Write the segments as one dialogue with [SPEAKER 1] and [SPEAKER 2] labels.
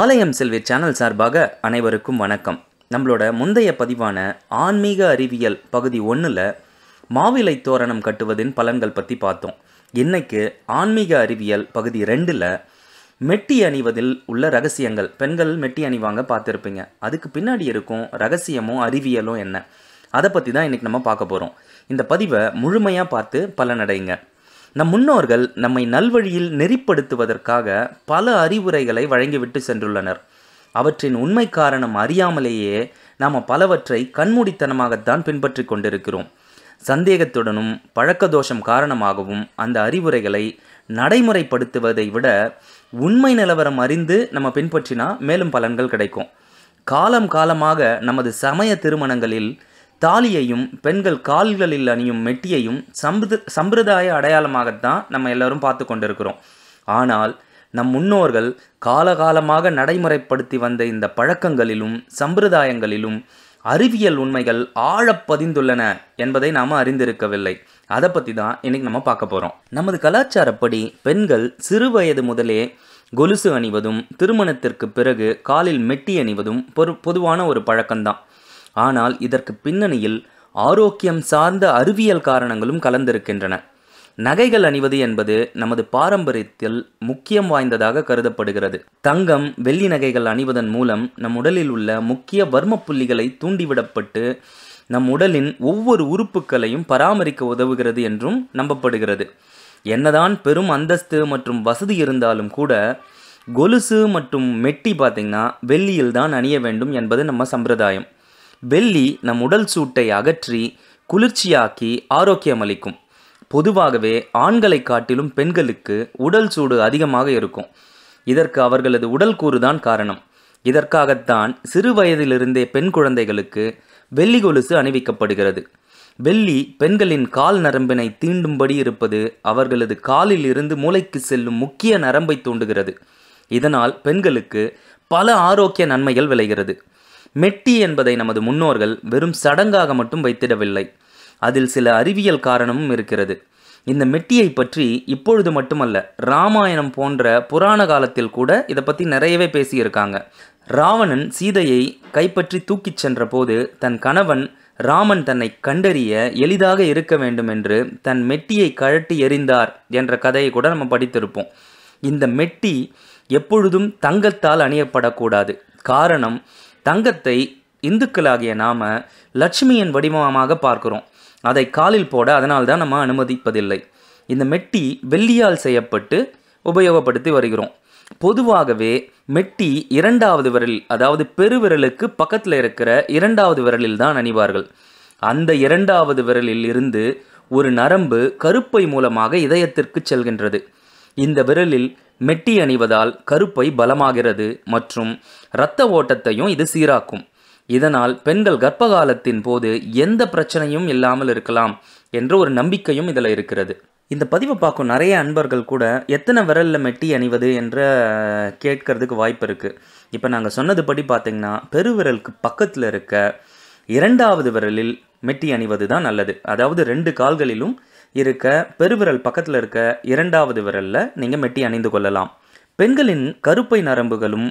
[SPEAKER 1] ஆலயம் செல்வி சேனல் சார்பாக அனைவருக்கும் வணக்கம் நம்மளோட முந்தைய பதிவான ஆன்மீக அறிவியல் பகுதி ஒன்றில் மாவிலை தோரணம் கட்டுவதின் பலன்கள் பற்றி பார்த்தோம் இன்னைக்கு ஆன்மீக அறிவியல் பகுதி ரெண்டில் மெட்டி அணிவதில் உள்ள ரகசியங்கள் பெண்கள் மெட்டி அணிவாங்க பார்த்துருப்பீங்க அதுக்கு பின்னாடி இருக்கும் ரகசியமும் அறிவியலும் என்ன அதை பற்றி தான் இன்றைக்கி நம்ம பார்க்க போகிறோம் இந்த பதிவை முழுமையாக பார்த்து பலனடைங்க நம் முன்னோர்கள் நம்மை நல்வழியில் நெறிப்படுத்துவதற்காக பல அறிவுரைகளை வழங்கிவிட்டு சென்றுள்ளனர் அவற்றின் உண்மை காரணம் அறியாமலேயே நாம் பலவற்றை கண்மூடித்தனமாகத்தான் பின்பற்றி கொண்டிருக்கிறோம் சந்தேகத்துடனும் பழக்க தோஷம் காரணமாகவும் அந்த அறிவுரைகளை நடைமுறைப்படுத்துவதை விட உண்மை நிலவரம் அறிந்து நம்ம பின்பற்றினா மேலும் பலன்கள் கிடைக்கும் காலம் காலமாக நமது சமய திருமணங்களில் தாலியையும் பெண்கள் கால்களில் அணியும் மெட்டியையும் சம்பிர சம்பிரதாய அடையாளமாகத்தான் நம்ம எல்லோரும் பார்த்து கொண்டிருக்கிறோம் ஆனால் நம் முன்னோர்கள் காலகாலமாக நடைமுறைப்படுத்தி வந்த இந்த பழக்கங்களிலும் சம்பிரதாயங்களிலும் அறிவியல் உண்மைகள் ஆழப்பதிந்துள்ளன என்பதை நாம் அறிந்திருக்கவில்லை அதை பற்றி தான் இன்றைக்கி நம்ம பார்க்க போகிறோம் நமது கலாச்சாரப்படி பெண்கள் சிறு வயது முதலே கொலுசு அணிவதும் திருமணத்திற்கு பிறகு காலில் மெட்டி அணிவதும் பொதுவான ஒரு பழக்கம்தான் ஆனால் இதற்கு பின்னணியில் ஆரோக்கியம் சார்ந்த அறிவியல் காரணங்களும் கலந்திருக்கின்றன நகைகள் அணிவது என்பது நமது பாரம்பரியத்தில் முக்கியம் வாய்ந்ததாக கருதப்படுகிறது தங்கம் வெள்ளி நகைகள் அணிவதன் மூலம் நம் உடலில் உள்ள முக்கிய வர்ம புள்ளிகளை தூண்டிவிடப்பட்டு நம் உடலின் ஒவ்வொரு உறுப்புகளையும் பராமரிக்க உதவுகிறது என்றும் நம்பப்படுகிறது என்னதான் பெரும் அந்தஸ்து மற்றும் வசதி இருந்தாலும் கூட கொலுசு மற்றும் மெட்டி பார்த்திங்கன்னா வெள்ளியில் தான் அணிய வேண்டும் என்பது நம்ம சம்பிரதாயம் வெள்ளி நம் உடல் சூட்டை அகற்றி குளிர்ச்சியாக்கி ஆரோக்கியம் அளிக்கும் பொதுவாகவே ஆண்களை காட்டிலும் பெண்களுக்கு உடல் சூடு அதிகமாக இருக்கும் இதற்கு அவர்களது உடல் கூறுதான் காரணம் இதற்காகத்தான் சிறு வயதிலிருந்தே பெண் குழந்தைகளுக்கு வெள்ளி கொலுசு அணிவிக்கப்படுகிறது வெள்ளி பெண்களின் கால் நரம்பினை தீண்டும்படி இருப்பது அவர்களது காலில் இருந்து மூளைக்கு செல்லும் முக்கிய நரம்பை தூண்டுகிறது இதனால் பெண்களுக்கு பல ஆரோக்கிய நன்மைகள் விளைகிறது மெட்டி என்பதை நமது முன்னோர்கள் வெறும் சடங்காக மட்டும் வைத்திடவில்லை அதில் சில அறிவியல் காரணமும் இருக்கிறது இந்த மெட்டியை பற்றி இப்பொழுது மட்டுமல்ல ராமாயணம் போன்ற புராண காலத்தில் கூட இதை பற்றி நிறையவே பேசியிருக்காங்க ராவணன் சீதையை கைப்பற்றி தூக்கிச் சென்ற போது தன் கணவன் ராமன் தன்னை கண்டறிய எளிதாக இருக்க வேண்டும் என்று தன் மெட்டியை கழட்டி எறிந்தார் என்ற கதையை கூட நம்ம படித்திருப்போம் இந்த மெட்டி எப்பொழுதும் தங்கத்தால் அணியப்படக்கூடாது காரணம் தங்கத்தை இந்துக்களாகிய நாம் லட்சுமியின் வடிவமாக பார்க்கிறோம் அதை காலில் போட அதனால்தான் நம்ம அனுமதிப்பதில்லை இந்த மெட்டி வெள்ளியால் செய்யப்பட்டு உபயோகப்படுத்தி வருகிறோம் பொதுவாகவே மெட்டி இரண்டாவது விரல் அதாவது பெருவிரலுக்கு பக்கத்தில் இருக்கிற இரண்டாவது விரலில் தான் அணிவார்கள் அந்த இரண்டாவது விரலில் இருந்து ஒரு நரம்பு கருப்பை மூலமாக இதயத்திற்கு செல்கின்றது இந்த விரலில் மெட்டி அணிவதால் கருப்பை பலமாகிறது மற்றும் இரத்த ஓட்டத்தையும் இது சீராக்கும் இதனால் பெண்கள் கர்ப்பகாலத்தின் போது எந்த பிரச்சனையும் இல்லாமல் இருக்கலாம் என்ற ஒரு நம்பிக்கையும் இதில் இருக்கிறது இந்த பதிவை பார்க்கும் நிறைய அன்பர்கள் கூட எத்தனை விரலில் மெட்டி அணிவது என்ற கேட்கறதுக்கு வாய்ப்பு இருக்குது இப்போ நாங்கள் சொன்னது படி பார்த்திங்கன்னா பெருவிரலுக்கு பக்கத்தில் இருக்க இரண்டாவது விரலில் மெட்டி அணிவது தான் நல்லது அதாவது ரெண்டு கால்களிலும் இருக்க பெருவிரல் பக்கத்தில் இருக்க இரண்டாவது விரலில் நீங்கள் மெட்டி அணிந்து கொள்ளலாம் பெண்களின் கருப்பை நரம்புகளும்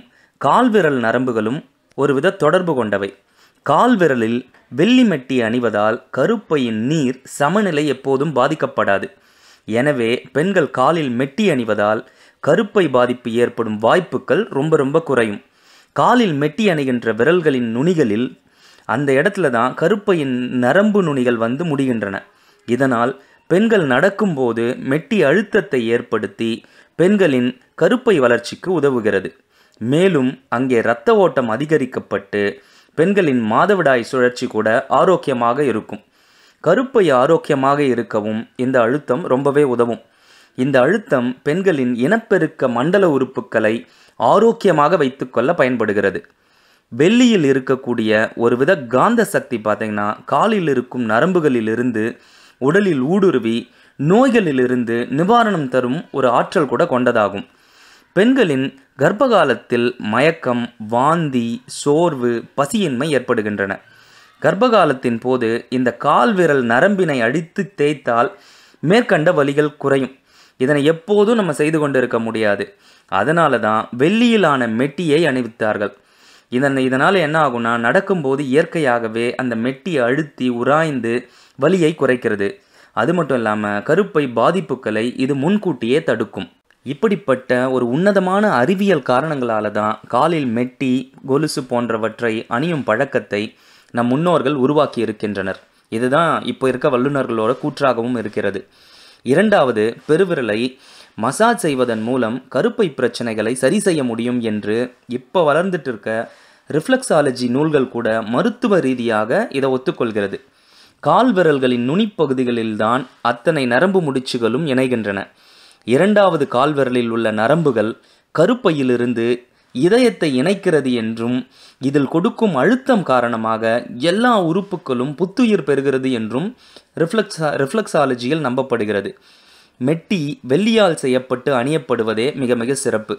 [SPEAKER 1] கால்விரல் நரம்புகளும் ஒரு வித தொடர்பு கொண்டவை கால்விரலில் வெள்ளி மெட்டி அணிவதால் கருப்பையின் நீர் சமநிலை எப்போதும் பாதிக்கப்படாது எனவே பெண்கள் காலில் மெட்டி அணிவதால் கருப்பை பாதிப்பு ஏற்படும் வாய்ப்புகள் ரொம்ப ரொம்ப குறையும் காலில் மெட்டி அணிகின்ற விரல்களின் நுனிகளில் அந்த இடத்துல தான் கருப்பையின் நரம்பு நுனிகள் வந்து முடிகின்றன இதனால் பெண்கள் நடக்கும்போது மெட்டி அழுத்தத்தை ஏற்படுத்தி பெண்களின் கருப்பை வளர்ச்சிக்கு உதவுகிறது மேலும் அங்கே இரத்த ஓட்டம் அதிகரிக்கப்பட்டு பெண்களின் மாதவிடாய் சுழற்சி கூட ஆரோக்கியமாக இருக்கும் கருப்பை ஆரோக்கியமாக இருக்கவும் இந்த அழுத்தம் ரொம்பவே உதவும் இந்த அழுத்தம் பெண்களின் இனப்பெருக்க மண்டல உறுப்புகளை ஆரோக்கியமாக வைத்துக்கொள்ள பயன்படுகிறது வெள்ளியில் இருக்கக்கூடிய ஒருவித காந்த சக்தி பார்த்திங்கன்னா காலில் இருக்கும் நரம்புகளிலிருந்து உடலில் ஊடுருவி நோய்களிலிருந்து நிவாரணம் தரும் ஒரு ஆற்றல் கூட கொண்டதாகும் பெண்களின் கர்ப்பகாலத்தில் மயக்கம் வாந்தி சோர்வு பசியின்மை ஏற்படுகின்றன கர்ப்பகாலத்தின் போது இந்த கால்விரல் நரம்பினை அடித்து தேய்த்தால் மேற்கண்ட வலிகள் குறையும் இதனை எப்போதும் நம்ம செய்து கொண்டிருக்க முடியாது அதனால தான் வெள்ளியிலான மெட்டியை அணிவித்தார்கள் இதன் இதனால் என்ன ஆகும்னா நடக்கும்போது இயற்கையாகவே அந்த மெட்டியை அழுத்தி உராய்ந்து வலியை குறைக்கிறது அது மட்டும் இல்லாமல் கருப்பை பாதிப்புகளை இது முன்கூட்டியே தடுக்கும் இப்படிப்பட்ட ஒரு உன்னதமான அறிவியல் காரணங்களால தான் காலில் மெட்டி கொலுசு போன்றவற்றை அணியும் பழக்கத்தை நம் முன்னோர்கள் உருவாக்கி இருக்கின்றனர் இதுதான் இப்போ இருக்க வல்லுநர்களோட கூற்றாகவும் இருக்கிறது இரண்டாவது பெருவிரலை மசாஜ் செய்வதன் மூலம் கருப்பை பிரச்சனைகளை சரி செய்ய முடியும் என்று இப்போ வளர்ந்துட்டு இருக்க ரிஃப்ளெக்ஸாலஜி நூல்கள் கூட மருத்துவ ரீதியாக இதை ஒத்துக்கொள்கிறது கால் விரல்களின் நுனிப்பகுதிகளில்தான் அத்தனை நரம்பு முடிச்சுகளும் இணைகின்றன இரண்டாவது கால்விரலில் உள்ள நரம்புகள் கருப்பையிலிருந்து இதயத்தை இணைக்கிறது என்றும் இதில் கொடுக்கும் அழுத்தம் காரணமாக எல்லா உறுப்புகளும் புத்துயிர் பெறுகிறது என்றும் ரிஃப்ளக்ஸா ரிஃப்ளக்ஸாலஜியில் நம்பப்படுகிறது மெட்டி வெள்ளியால் செய்யப்பட்டு அணியப்படுவதே மிக மிக சிறப்பு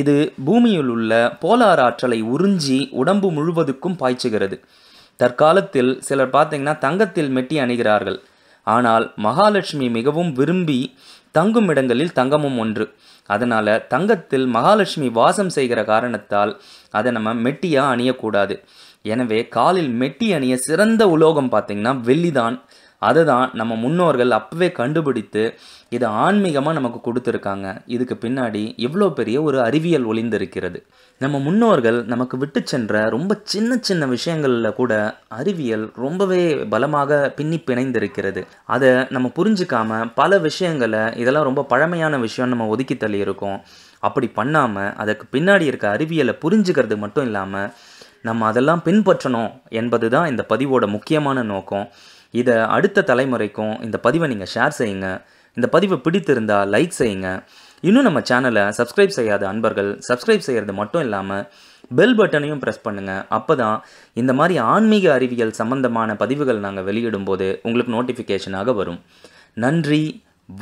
[SPEAKER 1] இது பூமியில் உள்ள போலார் ஆற்றலை உறிஞ்சி உடம்பு முழுவதுக்கும் பாய்ச்சுகிறது தற்காலத்தில் சிலர் பார்த்தீங்கன்னா தங்கத்தில் மெட்டி அணிகிறார்கள் ஆனால் மகாலட்சுமி மிகவும் விரும்பி தங்கும் இடங்களில் தங்கமும் ஒன்று அதனால் தங்கத்தில் மகாலட்சுமி வாசம் செய்கிற காரணத்தால் அதை நம்ம மெட்டியாக அணியக்கூடாது எனவே காலில் மெட்டி அணிய சிறந்த உலோகம் பார்த்திங்கன்னா வெள்ளிதான் அதை தான் நம்ம முன்னோர்கள் அப்போவே கண்டுபிடித்து இது ஆன்மீகமாக நமக்கு கொடுத்துருக்காங்க இதுக்கு பின்னாடி எவ்வளோ பெரிய ஒரு அறிவியல் ஒளிந்திருக்கிறது நம்ம முன்னோர்கள் நமக்கு விட்டு சென்ற ரொம்ப சின்ன சின்ன விஷயங்களில் கூட அறிவியல் ரொம்பவே பலமாக பின்னி பிணைந்திருக்கிறது அதை நம்ம புரிஞ்சுக்காம பல விஷயங்களை இதெல்லாம் ரொம்ப பழமையான விஷயம் நம்ம ஒதுக்கி தள்ளியிருக்கோம் அப்படி பண்ணாமல் அதுக்கு பின்னாடி இருக்க அறிவியலை புரிஞ்சுக்கிறது மட்டும் இல்லாமல் நம்ம அதெல்லாம் பின்பற்றணும் என்பது தான் இந்த பதிவோட முக்கியமான நோக்கம் இதை அடுத்த தலைமுறைக்கும் இந்த பதிவை நீங்கள் ஷேர் செய்யுங்க இந்த பதிவை பிடித்திருந்தால் லைக் செய்யுங்க இன்னும் நம்ம சேனலை சப்ஸ்கிரைப் செய்யாத அன்பர்கள் சப்ஸ்கிரைப் செய்கிறது மட்டும் இல்லாமல் பெல் பட்டனையும் ப்ரெஸ் பண்ணுங்கள் அப்போ தான் இந்த மாதிரி ஆன்மீக அறிவியல் சம்பந்தமான பதிவுகள் நாங்கள் வெளியிடும்போது உங்களுக்கு நோட்டிஃபிகேஷனாக வரும் நன்றி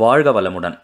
[SPEAKER 1] வாழ்க வளமுடன்